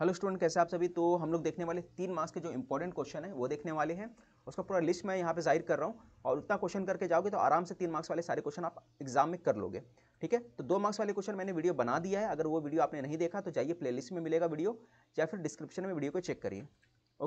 hello student कैसे आप सभी तो हम लोग देखने वाले तीन मार्क्स के जो इंपॉर्टेंट क्वेश्चन है वो देखने वाले हैं उसका पूरा लिस्ट मैं यहाँ पे जाहिर कर रहा हूँ और उतना क्वेश्चन करके जाओगे तो आराम से तीन मार्क्स वाले सारे क्वेश्चन आप एग्जाम में कर लोगे ठीक है तो दो मार्क्स वाले क्वेश्चन मैंने वीडियो बना दिया है अगर वो वीडियो आपने नहीं देखा तो जाइए प्ले में मिलेगा वीडियो या फिर डिस्क्रिप्शन में वीडियो को चेक करिए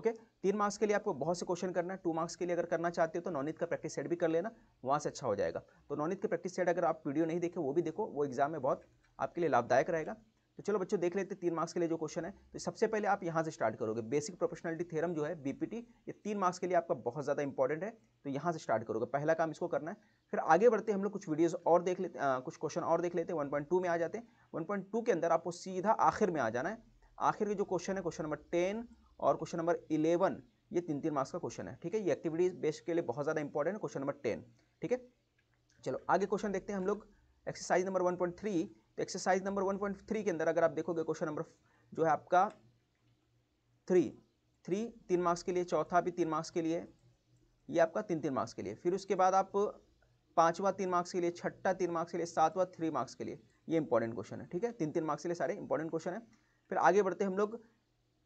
ओके तीन मार्क्स के लिए आपको बहुत से क्वेश्चन करना है टू मार्क्स के लिए अगर करना चाहते हो तो नॉनित का प्रैक्टिस सेट भी कर लेना वहाँ से अच्छा हो जाएगा तो नॉनित के प्रैक्टिस सेट अगर आप वीडियो नहीं देखे वो भी देखो वो एग्जाम में बहुत आपके लिए लाभदायक रहेगा तो चलो बच्चों देख लेते तीन मार्क्स के लिए जो क्वेश्चन है तो सबसे पहले आप यहाँ से स्टार्ट करोगे बेसिक प्रोफेशनलिटी थेरम जो है बीपीटी ये तीन मार्क्स के लिए आपका बहुत ज़्यादा इंपॉर्टेंट है तो यहाँ से स्टार्ट करोगे पहला काम इसको करना है फिर आगे बढ़ते हम लोग कुछ वीडियोज़ और देख लेते आ, कुछ क्वेश्चन और देख लेते हैं वन में आ जाते हैं वन के अंदर आपको सीधा आखिर में आ जाना है आखिर के जो क्वेश्चन है क्वेश्चन नंबर टेन और क्वेश्चन नंबर इलेवन ये तीन तीन मार्क्स का क्वेश्चन है ठीक है ये एक्टिविटीज़ बेस्ट के लिए बहुत ज़्यादा इंपॉर्टेंट है क्वेश्चन नंबर टेन ठीक है चलो आगे क्वेश्चन देखते हैं हम लोग exercise number one point three तो एक्सरसाइज नंबर 1.3 के अंदर अगर आप देखोगे क्वेश्चन नंबर जो है आपका थ्री थ्री तीन मार्क्स के लिए चौथा भी तीन मार्क्स के लिए ये आपका तीन तीन मार्क्स के लिए फिर उसके बाद आप पाँचवा तीन मार्क्स के लिए छठा तीन मार्क्स के लिए सातवा थ्री मार्क्स के लिए ये इंपॉर्टेंट क्वेश्चन है ठीक है तीन तीन मार्क्स के लिए सारे इंपॉर्टेंट क्वेश्चन है फिर आगे बढ़ते हम लोग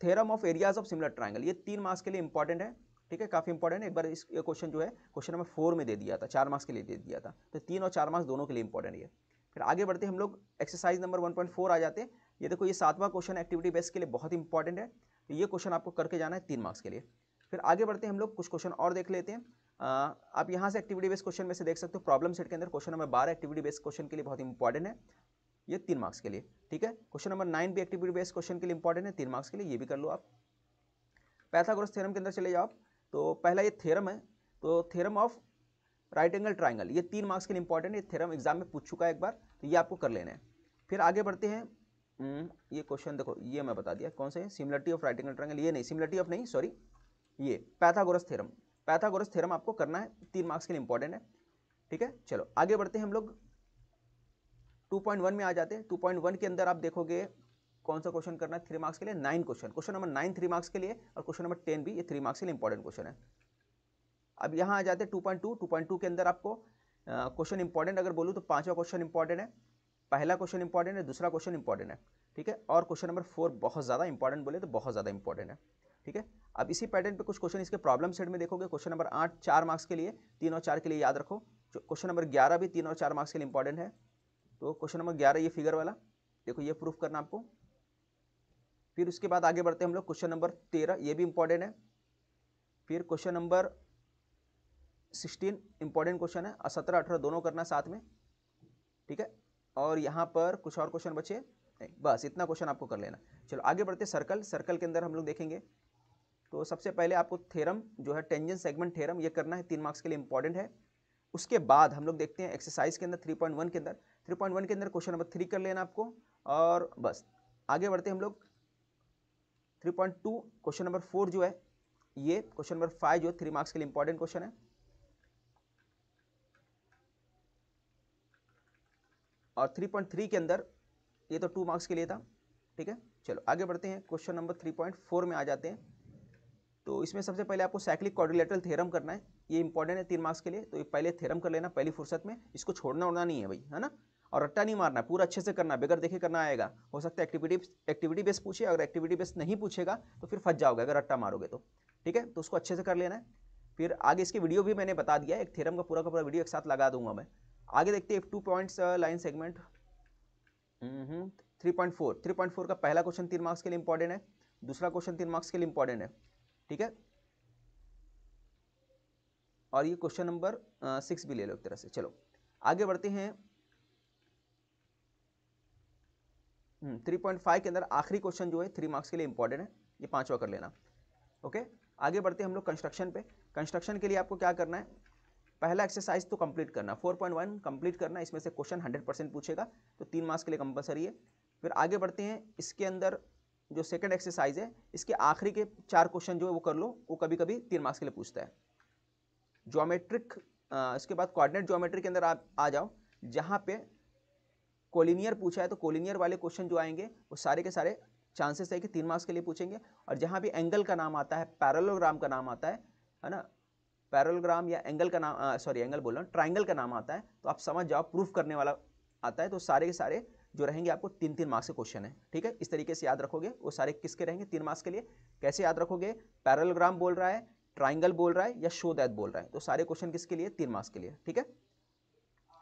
theorem of areas of similar triangle ये तीन मार्क्स के लिए इंपॉर्टेंट है ठीक है काफ़ी इंपॉर्टेंट है एक बार इस क्वेश्चन जो है क्वेश्चन नंबर फोर में दे दिया था चार मार्क्स के लिए दे दिया था तो तीन और चार मार्क्स दोनों के लिए इंपॉर्टेंट है फिर आगे बढ़ते हम लोग एक्सरसाइज नंबर 1.4 आ जाते हैं ये देखो ये सातवां क्वेश्चन एक्टिविटी बेस के लिए बहुत इंपॉर्टेंट है तो ये क्वेश्चन आपको करके जाना है तीन मार्क्स के लिए फिर आगे बढ़ते हैं हम लोग कुछ क्वेश्चन और देख लेते हैं आ, आप यहाँ से एक्टिविटी बेस क्वेश्चन में से देख सकते हो प्रॉब्लम सेट के अंदर क्वेश्चन नंबर बारह एक्टिविटी बेस्ड क्वेश्चन के लिए बहुत इंपॉर्टेंट है ये तीन मार्क्स के लिए ठीक है क्वेश्चन नंबर नाइन भी एक्टिविटी बेस क्वेश्चन के लिए इंपॉर्टेंट है तीन मार्क्स के लिए ये भी कर लो आप पैथागोरस थ्योरम के अंदर चले जाओ आप तो पहला ये थ्योरम है तो theorem of right angle triangle ये तीन मार्क्स के लिए इंपॉर्टेंट है थेरम एग्जाम में पूछ चुका है एक बार तो ये आपको कर लेना है फिर आगे बढ़ते हैं हम्म, ये क्वेश्चन देखो ये मैं बता दिया कौन से similarity of right angle triangle ये नहीं सिमिलरिटी ऑफ नहीं सॉरी ये पैथागोरस थेरम पैथागोरस थेरम आपको करना है तीन मार्क्स के लिए इंपॉर्टेंट है ठीक है चलो आगे बढ़ते हैं हम लोग 2.1 में आ जाते हैं 2.1 के अंदर आप देखोगे कौन सा क्वेश्चन करना है थ्री मार्क्स के लिए nine question question number nine three marks के लिए और क्वेश्चन नंबर टेन भी ये थ्री मार्क्स के लिए इंपॉर्टेंट क्वेश्चन है अब यहाँ आ जाते हैं two point two two point two के अंदर आपको क्वेश्चन इंपॉर्टेंट अगर बोलूँ तो पाँचवा क्वेश्चन इंपॉर्टेंट है पहला क्वेश्चन इंपॉर्टेंट है दूसरा क्वेश्चन इंपॉर्टेंट है ठीक है और क्वेश्चन नंबर फोर बहुत ज़्यादा इंपॉर्टेंट बोले तो बहुत ज़्यादा इंपॉर्टेंट है ठीक है अब इसी पैटर्न पे कुछ क्वेश्चन इसके प्रॉब्लम सेट में देखोगे क्वेश्चन नंबर आठ चार मार्क्स के लिए तीन और चार के लिए याद रखो क्वेश्चन नंबर ग्यारह भी तीन और चार मार्क्स के लिए इंपॉर्टेंट है तो क्वेश्चन नंबर ग्यारह ये फिगर वाला देखो ये प्रूफ करना आपको फिर उसके बाद आगे बढ़ते हैं हम लोग क्वेश्चन नंबर तेरह ये भी इंपॉर्टेंट है फिर question number sixteen important question है और सत्रह अठारह दोनों करना साथ में ठीक है और यहाँ पर कुछ और क्वेश्चन बचे नहीं बस इतना क्वेश्चन आपको कर लेना चलो आगे बढ़ते सर्कल सर्कल के अंदर हम लोग देखेंगे तो सबसे पहले आपको थेरम जो है टेंजन सेगमेंट थेरम ये करना है तीन मार्क्स के लिए इंपॉर्टेंट है उसके बाद हम लोग देखते हैं एक्सरसाइज के अंदर थ्री पॉइंट वन के अंदर थ्री पॉइंट वन के अंदर क्वेश्चन नंबर थ्री कर लेना आपको और बस आगे बढ़ते हम लोग three point two question number four जो है ये क्वेश्चन नंबर फाइव जो है थ्री मार्क्स के लिए इंपॉर्टेंट क्वेश्चन है और 3.3 के अंदर ये तो टू मार्क्स के लिए था ठीक है चलो आगे बढ़ते हैं क्वेश्चन नंबर 3.4 में आ जाते हैं तो इसमें सबसे पहले आपको साइक्लिक कॉर्डिलेटरल थेरम करना है ये इंपॉर्टेंट है तीन मार्क्स के लिए तो ये पहले थेरम कर लेना पहली फुर्सत में इसको छोड़ना उड़ना नहीं है भाई है ना और रट्टा नहीं मारना पूरा अच्छे से करना बगैर देखे करना आएगा हो सकता है एक्टिविटी एक्टिविटी बेस पूछे अगर एक्टिविटी बेस नहीं पूछेगा तो फिर फंस जाओगे अगर रट्टा मारोगे तो ठीक है तो उसको अच्छे से कर लेना है फिर आगे इसके वीडियो भी मैंने बता दिया है एक थेरम का पूरा का पूरा वीडियो एक साथ लगा दूंगा मैं आगे देखते हैं two points line segment three point four three point four का पहला क्वेश्चन तीन मार्क्स के लिए इंपॉर्टेंट है दूसरा क्वेश्चन तीन मार्क्स के लिए इंपॉर्टेंट है ठीक है और ये क्वेश्चन नंबर सिक्स भी ले लो एक तरह से चलो आगे बढ़ते हैं थ्री पॉइंट फाइव के अंदर आखिरी क्वेश्चन जो है थ्री मार्क्स के लिए इंपॉर्टेंट है ये पांचवा कर लेना ओके आगे बढ़ते हैं हम लोग कंस्ट्रक्शन पे कंस्ट्रक्शन के लिए आपको क्या करना है पहला एक्सरसाइज तो कंप्लीट करना 4.1 कंप्लीट करना इसमें से क्वेश्चन 100 परसेंट पूछेगा तो तीन मार्क्स के लिए कंपलसरी है फिर आगे बढ़ते हैं इसके अंदर जो सेकेंड एक्सरसाइज है इसके आखिरी के चार क्वेश्चन जो है वो कर लो वो कभी कभी तीन मार्क्स के लिए पूछता है जोमेट्रिक इसके बाद कॉर्डिनेट जोमेट्रिक के अंदर आप आ जाओ जहाँ पे कोलिनियर पूछा है तो कोलिनियर वाले क्वेश्चन जो आएंगे वो सारे के सारे चांसेस है कि तीन मार्क्स के लिए पूछेंगे और जहाँ भी एंगल का नाम आता है पैरलोग्राम का नाम आता है है ना पैरलग्राम या एंगल का नाम सॉरी एंगल बोल रहा हूँ ट्राइंगल का नाम आता है तो आप समझ जाओ प्रूफ करने वाला आता है तो सारे के सारे जो रहेंगे आपको तीन तीन मार्क्स के क्वेश्चन है ठीक है इस तरीके से याद रखोगे वो सारे किसके रहेंगे तीन मार्क्स के लिए कैसे याद रखोगे पैरलग्राम बोल रहा है ट्राइंगल बोल रहा है या शो दैट बोल रहा है तो सारे क्वेश्चन किसके लिए तीन मार्क्स के लिए ठीक है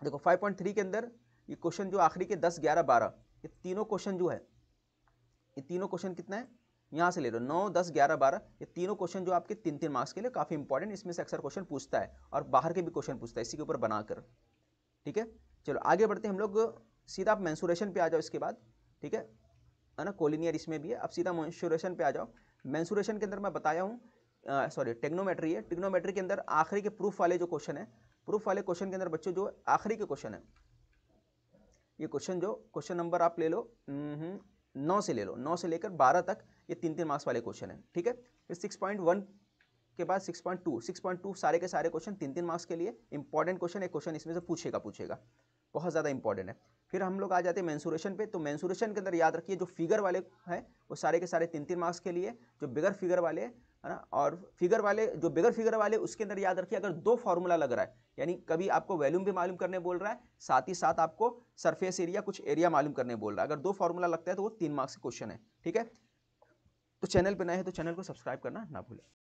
देखो थ्री के अंदर ये क्वेश्चन जो आखिरी के दस ग्यारह बारह ये तीनों क्वेश्चन जो है ये तीनों क्वेश्चन कितना है यहाँ से ले लो नौ दस ग्यारह बारह ये तीनों क्वेश्चन जो आपके तीन तीन मार्क्स के लिए काफ़ी इंपॉर्टेंट इसमें से अक्सर क्वेश्चन पूछता है और बाहर के भी क्वेश्चन पूछता है इसी के ऊपर बनाकर ठीक है चलो आगे बढ़ते हैं हम लोग सीधा आप मैंसूरेशन पे आ जाओ इसके बाद ठीक है है ना कोलिनियर इसमें भी है आप सीधा मैंसूरेशन पे आ जाओ मैंसूरेशन के अंदर मैं बताया हूँ सॉरी टेक्नोमेट्री है टेक्नोमेट्री के अंदर आखिरी के प्रूफ वाले जो क्वेश्चन है प्रूफ वाले क्वेश्चन के अंदर बच्चों जो आखिरी के क्वेश्चन है ये क्वेश्चन जो क्वेश्चन नंबर आप ले लो हम्म, हम्म, नौ से ले लो नौ से लेकर बारह तक ये तीन तीन मार्क्स वाले क्वेश्चन है ठीक है फिर सिक्स पॉइंट वन के बाद six point two six point two सारे के सारे क्वेश्चन तीन तीन मार्क्स के लिए इंपॉर्टेंट क्वेश्चन एक क्वेश्चन इसमें से पूछेगा पूछेगा बहुत ज़्यादा इंपॉर्टेंट है फिर हम लोग आ जाते हैं मैंसूरेशन पे तो मैंसूरेशन के अंदर याद रखिए जो फिगर वाले हैं वो सारे के सारे तीन तीन मार्क्स के लिए जो बिगर फिगर वाले है ना और फिगर वाले जो बिगर फिगर वाले उसके अंदर याद रखिए अगर दो फार्मूला लग रहा है यानी कभी आपको वैल्यूम भी मालूम करने बोल रहा है साथ ही साथ आपको सरफेस एरिया कुछ एरिया मालूम करने बोल रहा है अगर दो फार्मूला लगता है तो वो तीन मार्क्स के क्वेश्चन है ठीक है तो चैनल पर नए हैं तो चैनल को सब्सक्राइब करना ना भूलें